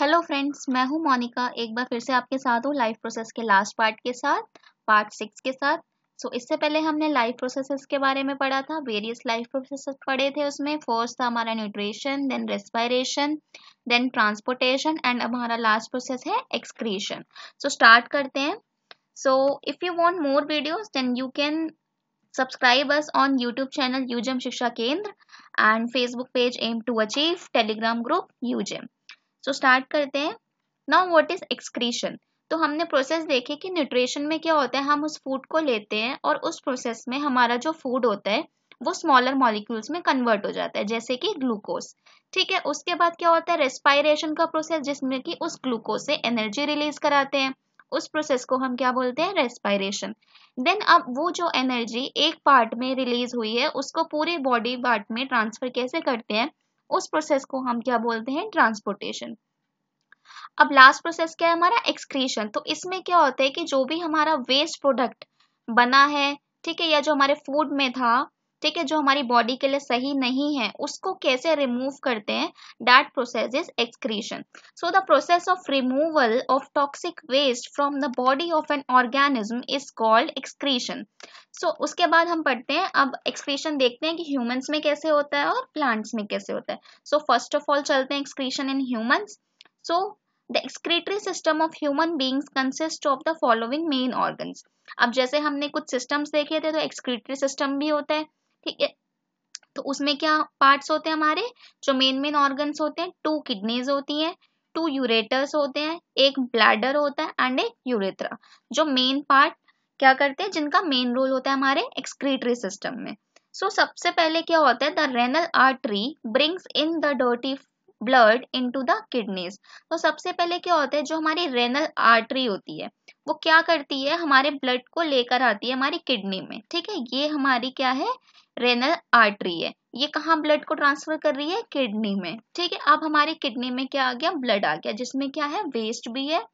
Hello friends मैं हूं मोनिका एक बार फिर से आपके साथ हूं लाइफ प्रोसेस के लास्ट पार्ट के साथ पार्ट सिक्स के साथ सो so, इससे पहले हमने लाइफ प्रोसेसेस के बारे में पढ़ा था वेरियस लाइफ प्रोसेसेस पढ़े थे उसमें फर्स्ट था हमारा nutrition then respiration then transportation and हमारा लास्ट प्रोसेस है एक्सक्रीशन सो स्टार्ट करते हैं so if you want more videos then you can subscribe us on YouTube channel यूजम Shiksha Kendra and Facebook page aim to achieve Telegram group ugem so start करते हैं now what is excretion तो हमने process देखी कि nutrition में क्या होता है हम उस फूड को लेते हैं और उस प्रोसेस में हमारा जो फूड होता है वो स्मॉलर मॉलिक्यूल्स में कन्वर्ट हो जाता है जैसे कि ग्लूकोज ठीक है उसके बाद क्या होता है रेस्पायरेशन का प्रोसेस जिसमें कि उस ग्लूकोज से एनर्जी रिलीज कराते हैं उस प्रोसेस को हम क्या बोलते हैं रेस्पायरेशन देन अब वो जो एनर्जी एक पार्ट में रिलीज हुई है उसको पूरे बॉडी पार्ट में ट्रांसफर कैसे करते हैं उस प्रोसेस को हम क्या बोलते हैं ट्रांसपोर्टेशन अब लास्ट प्रोसेस क्या है हमारा एक्सक्रीशन तो इसमें क्या होता है कि जो भी हमारा वेस्ट प्रोडक्ट बना है ठीक है या जो हमारे फूड में था ठीक है जो हमारी बॉडी के लिए सही नहीं है उसको कैसे रिमूव करते हैं that process is excretion so the process of removal of toxic waste from the body of an organism is called excretion so उसके बाद हम पढ़ते हैं अब एक्सक्रीशन देखते हैं कि ह्यूमंस में कैसे होता है और प्लांट्स में कैसे होता है सो फर्स्ट ऑफ ऑल चलते हैं excretion in humans so the excretory system of human beings consist of the following main organ अब जैसे हमने कुछ सिस्टम्स देखे थे तो एक्सक्रीटरी सिस्टम भी होता है ठीक है तो उसमें क्या पार्ट्स होते हैं हमारे जो मेन मेन ऑर्गन्स होते हैं टू किडनीज होती हैं टू यूरेटर्स होते हैं एक ब्लैडर होता है एंड एक यूरेथ्रा जो मेन पार्ट क्या करते हैं जिनका मेन रोल होता है हमारे एक्सक्रीटरी सिस्टम में सो so, सबसे पहले क्या होता है the renal artery brings in the dirty blood into the kidneys तो सबसे पहले क्या होता है जो हमारी रेनल आर्टरी होती है वो क्या करती है हमारे ब्लड को लेकर आती है हमारी किडनी में ठीक है ये हमारी क्या है रेनल आर्टरी है ये कहाँ ब्लड को ट्रांसफर कर रही है किडनी में ठीक है अब हमारी किडनी में क्या आ गया ब्लड आ गया जिसमें क्या है वेस्ट भी है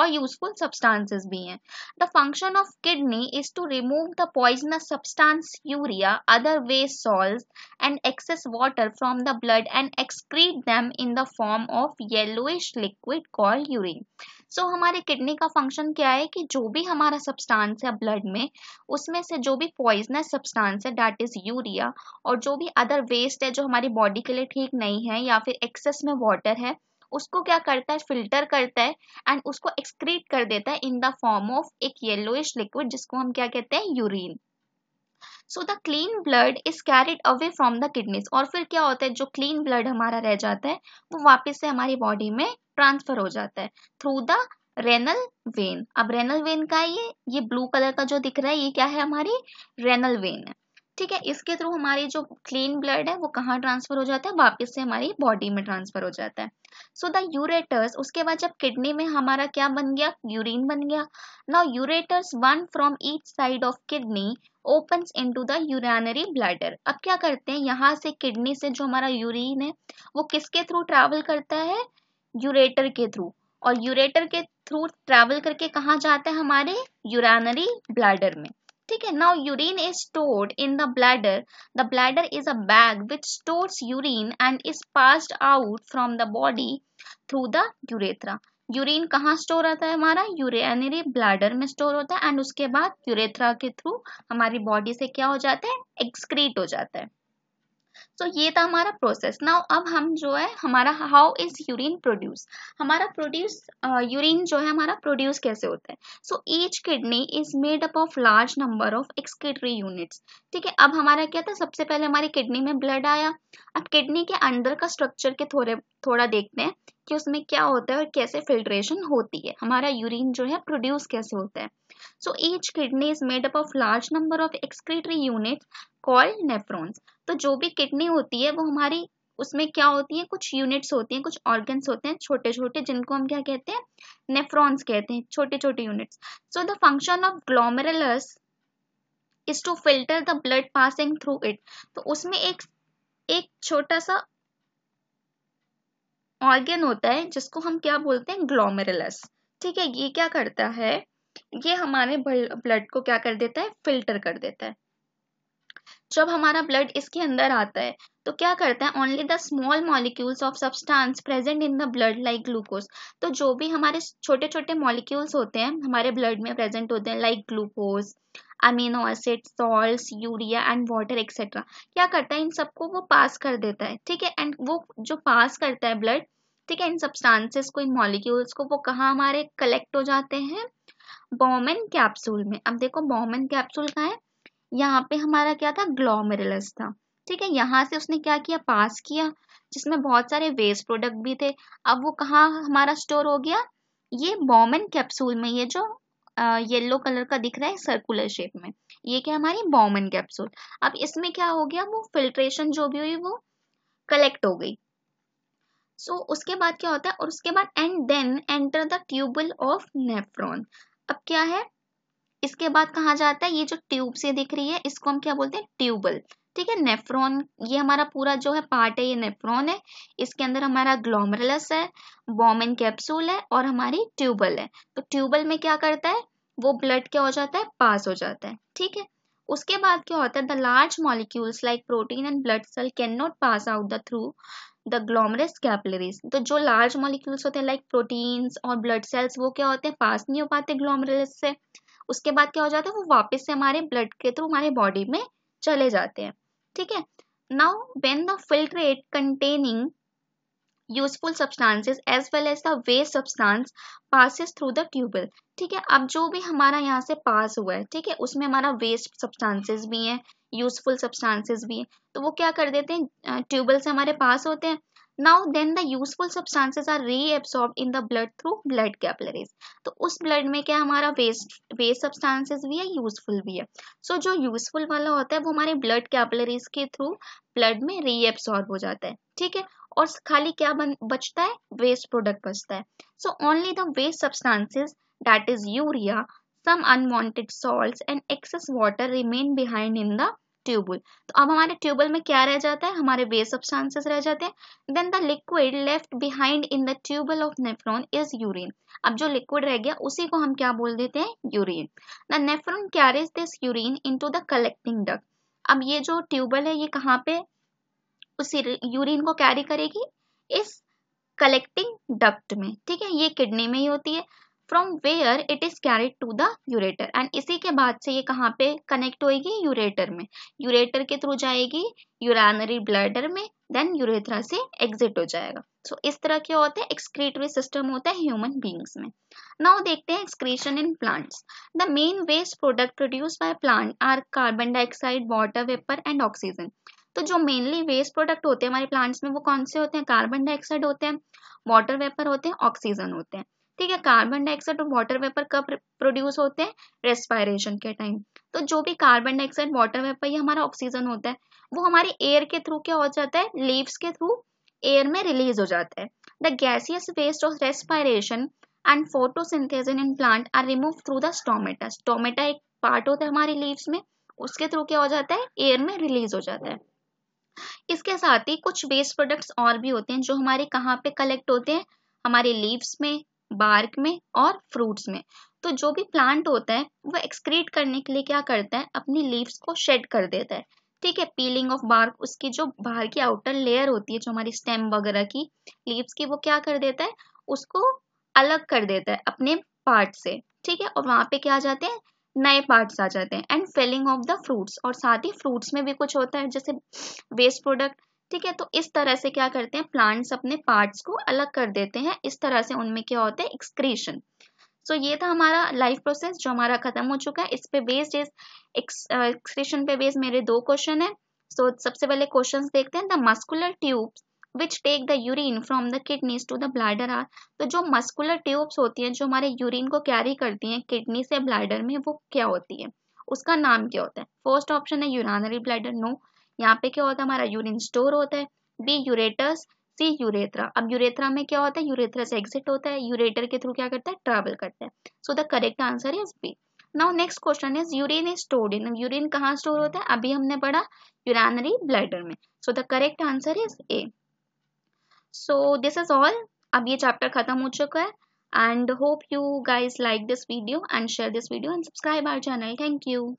और यूजफुल सब्सटेंसेस भी हैं the function of kidney is to remove the poisonous substance urea other waste salt and excess water from the blood and excrete them in the form of yellowish liquid called urine so so, हमारे kidney का function क्या है कि जो भी हमारा substance है blood में उसमें से जो भी पॉइजनस सब्सटेंस है डैट इज यूरिया और जो भी अदर वेस्ट है जो हमारी बॉडी के लिए ठीक नहीं है या फिर एक्सेस में वाटर है उसको क्या करता है फिल्टर करता है एंड उसको एक्सक्रीट कर देता है इन द फॉर्म ऑफ एक येलोइश लिक्विड जिसको हम क्या कहते हैं urine so the clean blood is carried away from the kidneys और फिर क्या होता है जो क्लीन ब्लड हमारा रह जाता है वो वापस से हमारी बॉडी में ट्रांसफर हो जाता है थ्रू द रेनल वेन अब रेनल वेन का है ये ये ब्लू कलर का जो दिख रहा है ये क्या है हमारी रेनल वेन है ठीक है इसके थ्रू हमारे जो क्लीन ब्लड है वो कहाँ ट्रांसफर हो जाता है वापस से हमारी बॉडी में ट्रांसफर हो जाता है सो द यूरेटर्स उसके बाद जब किडनी में हमारा क्या बन गया यूरिन बन गया now ureters one from each side of kidney open into the urinary bladder अब क्या करते हैं यहाँ से किडनी से जो हमारा यूरिन है वो किसके थ्रू ट्रेवल करता है यूरेटर के थ्रू और यूरेटर के थ्रू ट्रेवल करके कहाँ जाता है हमारे यूरानरी ब्लैडर में ठीक है now urine is stored in the bladder the bladder is a bag which store urine and is passed out from the body through the urethra urine कहाँ स्टोर होता है हमारा यूरिनरी ब्लैडर में स्टोर होता है एंड उसके बाद urethra के थ्रू हमारी बॉडी से क्या हो जाता है एक्सक्रीट हो जाता है सो so, ये था हमारा प्रोसेस नाउ अब हम जो है हमारा हाउ इज यूरिन प्रोड्यूस हमारा प्रोड्यूस यूरिन जो है हमारा प्रोड्यूस कैसे होता है so each kidney is made up of large number of excretory units ठीक है अब हमारा क्या था सबसे पहले हमारी किडनी में ब्लड आया अब किडनी के अंदर का स्ट्रक्चर के थोड़े थोड़ा देखते हैं कि उसमें क्या होता है और कैसे फिल्ट्रेशन होती है हमारा यूरिन जो है प्रोड्यूस कैसे होता है so each kidney is made up of large number of excretory units called nephrons तो जो भी किडनी होती है वो हमारी उसमें क्या होती है कुछ यूनिट्स होती हैं कुछ ऑर्गन्स होते हैं छोटे छोटे जिनको हम क्या कहते हैं नेफ्रॉन्स कहते हैं छोटे छोटे units so the function of glomerulus is to filter the blood passing through it तो उसमें एक एक छोटा सा ऑर्गेन होता है जिसको हम क्या बोलते हैं ग्लोमेरुलस ठीक है ये क्या करता है ये हमारे ब्लड को क्या कर देता है फिल्टर कर देता है जब हमारा ब्लड इसके अंदर आता है तो क्या करता है only the small molecules of substance present in the blood like glucose तो जो भी हमारे छोटे छोटे मॉलिक्यूल्स होते हैं हमारे ब्लड में प्रेजेंट होते हैं like glucose amino acid salt urea and water etcetera क्या करता है इन सबको वो पास कर देता है ठीक है एंड वो जो पास करता है ब्लड ठीक है इन सब्सटेंसेस को इन मॉलिक्यूल्स को वो कहाँ हमारे कलेक्ट हो जाते हैं बॉमन कैप्सूल में अब देखो बॉमन कैप्सूल का है यहाँ पे हमारा क्या था ग्लोमेरुलस था ठीक है यहाँ से उसने क्या किया पास किया जिसमें बहुत सारे वेस्ट प्रोडक्ट भी थे अब वो कहाँ हमारा स्टोर हो गया ये बॉमन कैप्सूल में ये जो येलो कलर का दिख रहा है सर्कुलर शेप में ये क्या हमारी बॉमन कैप्सूल अब इसमें क्या हो गया वो फिल्ट्रेशन जो भी हुई वो कलेक्ट हो गई सो so, उसके बाद क्या होता है और उसके बाद and then enter the tubule of nephron अब क्या है इसके बाद कहा जाता है ये जो ट्यूब से दिख रही है इसको हम क्या बोलते हैं ट्यूबल ठीक है नेफ्रॉन ये हमारा पूरा जो है पार्ट है ये नेफ्रॉन है इसके अंदर हमारा ग्लोमरलस है बॉमिन कैप्सूल है और हमारी ट्यूबल है तो ट्यूबल में क्या करता है वो ब्लड क्या हो जाता है पास हो जाता है ठीक है उसके बाद क्या होता है the large molecules like protein and blood cell can not pass out the through the glomerular capillaries तो जो लार्ज मॉलिक्यूल्स होते हैं लाइक प्रोटीन्स और ब्लड सेल्स वो क्या होते हैं पास नहीं हो पाते ग्लोमरस से उसके बाद क्या हो जाता है वो वापस से हमारे ब्लड के थ्रू हमारे बॉडी में चले जाते हैं ठीक है now when the filtrate containing useful substances as well as the waste substance passes through the tubule ठीक है अब जो भी हमारा यहाँ से पास हुआ है ठीक है उसमें हमारा वेस्ट सब्सटांसेस भी है यूजफुल सब्सटांसेस भी है तो वो क्या कर देते हैं ट्यूबवेल से हमारे पास होते हैं now then the useful substances are reabsorb in the blood through blood capillaries तो उस ब्लड में क्या हमारा वेस्ट वेस्ट सब्सटेंसेस भी है यूजफुल भी है सो so, जो यूजफुल वाला होता है वो हमारे ब्लड कैपलरीज के थ्रू ब्लड में रीएब्सॉर्ब हो जाता है ठीक है और खाली क्या बन, बचता है वेस्ट प्रोडक्ट बचता है so only the waste substances that is urea some unwanted salts and excess water remain behind in the tubule तो अब हमारे ट्यूबुल में क्या रह जाता है हमारे वे सब्सटेंसेस रह जाते हैं then the liquid left behind in the tubule of nephron is urine अब जो लिक्विड रह गया उसी को हम क्या बोल देते हैं urine the nephron carries this urine into the collecting duct अब ये जो ट्यूबल है ये कहाँ पे उसी यूरिन को कैरी करेगी इस कलेक्टिंग डक्ट में ठीक है ये किडनी में ही होती है from where it is carried to the ureter and इसी के बाद से ये कहाँ पे कनेक्ट होएगी यूरेटर में यूरेटर के थ्रू जाएगी यूरानरी ब्लैडर में देन यूरेथ्रा से एग्जिट हो जाएगा सो so, इस तरह के होते हैं एक्सक्रीटरी सिस्टम होता है ह्यूमन बींग्स में नाउ देखते हैं excretion in plants the main waste product produce by plant are carbon dioxide water vapour and oxygen तो जो मेनली वेस्ट प्रोडक्ट होते हैं हमारे प्लांट्स में वो कौन से होते हैं कार्बन डाइऑक्साइड होते हैं वाटर वेपर होते हैं ऑक्सीजन होते हैं ठीक है कार्बन डाइऑक्साइड और वाटर वेपर कब प्रोड्यूस होते हैं रेस्पायरेशन के टाइम तो जो भी कार्बन डाइऑक्साइड वाटर वेपर ये हमारा ऑक्सीजन होता है वो हमारे एयर के थ्रू क्या हो जाता है लीव्स के थ्रू एयर में रिलीज हो जाता है the gaseous waste of respiration and photosynthesis in plant are remove through the stomata stomata एक पार्ट होता है हमारे लीव्स में उसके थ्रू क्या हो जाता है एयर में रिलीज हो जाता है इसके साथ ही कुछ वेस्ट प्रोडक्ट्स और भी होते हैं जो हमारे कहाँ पे कलेक्ट होते हैं हमारे लीव्स में बार्क में और फ्रूट्स में तो जो भी प्लांट होता है वो एक्सक्रीट करने के लिए क्या करता है अपनी लीव्स को शेड कर देता है ठीक है पीलिंग ऑफ बार्क उसकी जो बाहर की आउटर लेयर होती है जो हमारी स्टेम वगैरह की लीव्स की वो क्या कर देता है उसको अलग कर देता है अपने पार्ट से ठीक है और वहां पे क्या आ जाते हैं नए पार्ट्स आ जाते हैं and falling of the fruits और साथ ही फ्रूट्स में भी कुछ होता है जैसे वेस्ट प्रोडक्ट ठीक है तो इस तरह से क्या करते हैं प्लांट्स अपने पार्ट्स को अलग कर देते हैं इस तरह से उनमें क्या होता है एक्सक्रीशन सो ये था हमारा लाइफ प्रोसेस जो हमारा खत्म हो चुका है इस पे बेस्ड इस एक्सक्रीशन पे बेस्ड मेरे दो क्वेश्चन है सो सबसे पहले क्वेश्चन देखते हैं the muscular tubes which take the urine from the kidneys to the bladder are तो जो मस्कुलर ट्यूब्स होती हैं जो हमारे यूरिन को कैरी करती हैं किडनी से ब्लाडर में वो क्या होती है उसका नाम क्या होता है फर्स्ट ऑप्शन है यूरानरी ब्लैडर नो no. यहाँ पे क्या होता है हमारा यूरिन स्टोर होता है बी यूरेटस सी यूरेथ्रा अब यूरेथ्रा में क्या होता है यूरेथ्रा से एग्जिट होता है यूरेटर के थ्रू क्या करता है ट्रेवल करता है so the correct answer is B now next question is urine is stored in urine कहाँ स्टोर होता है अभी हमने पढ़ा यूरानरी ब्लैडर में so the correct answer is A so this is all अब ये चैप्टर खत्म हो चुका है and hope you guys like this video and share this video and subscribe our channel thank you